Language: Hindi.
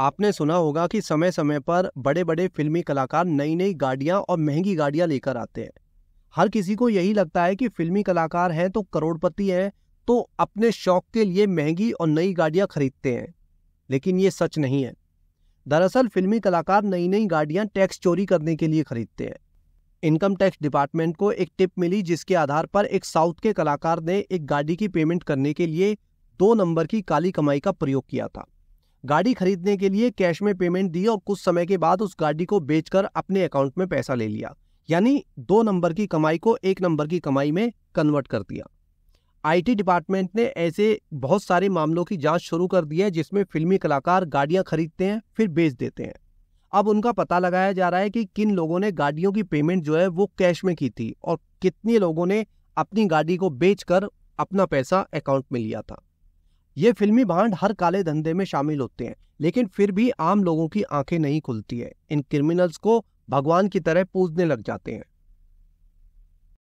आपने सुना होगा कि समय समय पर बड़े बड़े फिल्मी कलाकार नई नई गाड़ियाँ और महंगी गाड़ियाँ लेकर आते हैं हर किसी को यही लगता है कि फिल्मी कलाकार हैं तो करोड़पति हैं तो अपने शौक के लिए महंगी और नई गाड़ियाँ खरीदते हैं लेकिन ये सच नहीं है दरअसल फिल्मी कलाकार नई नई गाड़ियाँ टैक्स चोरी करने के लिए खरीदते हैं इनकम टैक्स डिपार्टमेंट को एक टिप मिली जिसके आधार पर एक साउथ के कलाकार ने एक गाड़ी की पेमेंट करने के लिए दो नंबर की काली कमाई का प्रयोग किया था गाड़ी खरीदने के लिए कैश में पेमेंट दी और कुछ समय के बाद उस गाड़ी को बेचकर अपने अकाउंट में पैसा ले लिया यानी दो नंबर की कमाई को एक नंबर की कमाई में कन्वर्ट कर दिया आईटी डिपार्टमेंट ने ऐसे बहुत सारे मामलों की जांच शुरू कर दी है जिसमें फिल्मी कलाकार गाड़ियां खरीदते हैं फिर बेच देते हैं अब उनका पता लगाया जा रहा है कि किन लोगों ने गाड़ियों की पेमेंट जो है वो कैश में की थी और कितने लोगों ने अपनी गाड़ी को बेचकर अपना पैसा अकाउंट में लिया था ये फिल्मी भांड हर काले धंधे में शामिल होते हैं लेकिन फिर भी आम लोगों की आंखें नहीं खुलती है इन क्रिमिनल्स को भगवान की तरह पूजने लग जाते हैं